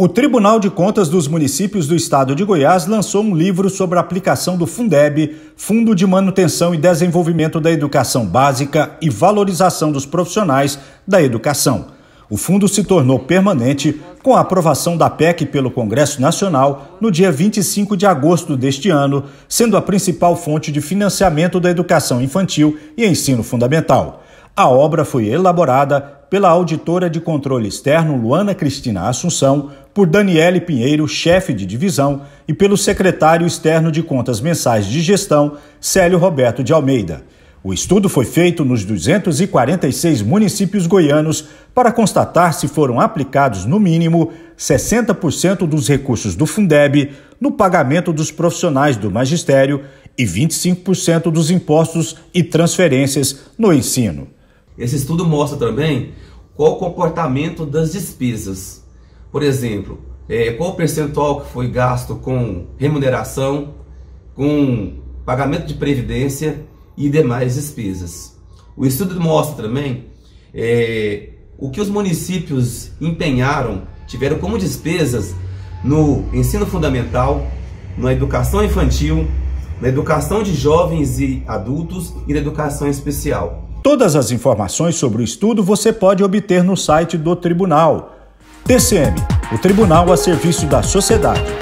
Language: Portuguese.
O Tribunal de Contas dos Municípios do Estado de Goiás lançou um livro sobre a aplicação do Fundeb, Fundo de Manutenção e Desenvolvimento da Educação Básica e Valorização dos Profissionais da Educação. O fundo se tornou permanente com a aprovação da PEC pelo Congresso Nacional no dia 25 de agosto deste ano, sendo a principal fonte de financiamento da educação infantil e ensino fundamental. A obra foi elaborada pela auditora de controle externo Luana Cristina Assunção, por Daniele Pinheiro, chefe de divisão, e pelo secretário externo de contas mensais de gestão, Célio Roberto de Almeida. O estudo foi feito nos 246 municípios goianos para constatar se foram aplicados, no mínimo, 60% dos recursos do Fundeb no pagamento dos profissionais do magistério e 25% dos impostos e transferências no ensino. Esse estudo mostra também qual o comportamento das despesas. Por exemplo, é, qual o percentual que foi gasto com remuneração, com pagamento de previdência e demais despesas. O estudo mostra também é, o que os municípios empenharam, tiveram como despesas no ensino fundamental, na educação infantil, na educação de jovens e adultos e na educação especial. Todas as informações sobre o estudo você pode obter no site do tribunal. TCM, o tribunal a serviço da sociedade.